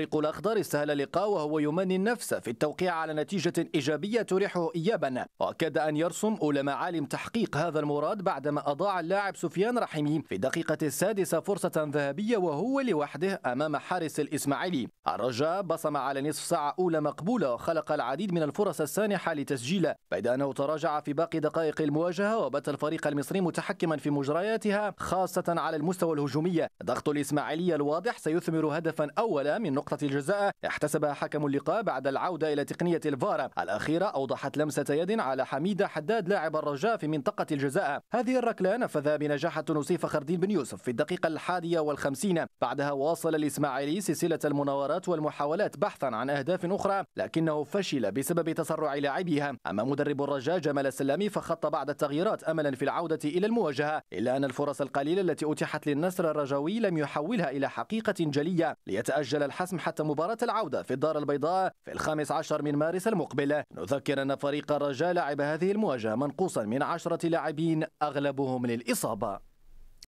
الفريق الأخضر استهل اللقاء وهو يمني النفس في التوقيع على نتيجة إيجابية تريحه إيابا وأكد أن يرسم أولى معالم تحقيق هذا المراد بعدما أضاع اللاعب سفيان رحيمي في الدقيقة السادسة فرصة ذهبية وهو لوحده أمام حارس الإسماعيلي الرجاء بصم على نصف ساعة أولى مقبولة وخلق العديد من الفرص السانحة لتسجيله بيد أنه تراجع في باقي دقائق المواجهة وبات الفريق المصري متحكما في مجرياتها خاصة على المستوى الهجومي ضغط الإسماعيلي الواضح سيثمر هدفا أولا من نقطة الجزاء احتسب حكم اللقاء بعد العودة إلى تقنية الفار الأخيرة أوضحت لمسة يد على حميدة حداد لاعب الرجاء في منطقة الجزاء هذه الركلة نفذها بنجاح التونسي فخر الدين بن يوسف في الدقيقة الحادية والخمسين بعدها واصل الإسماعيلي سلسلة المناورات والمحاولات بحثا عن أهداف أخرى لكنه فشل بسبب تسرع لاعبيها أما مدرب الرجاء جمال السلامي فخط بعد التغييرات أملا في العودة إلى المواجهة إلا أن الفرص القليلة التي أتيحت للنصر الرجوي لم يحولها إلى حقيقة جلية ليتأجل الحسم الحسم حتى مباراة العودة في الدار البيضاء في الخامس عشر من مارس المقبل نذكر أن فريق الرجاء لعب هذه المواجهة منقوصا من عشرة لاعبين أغلبهم للإصابة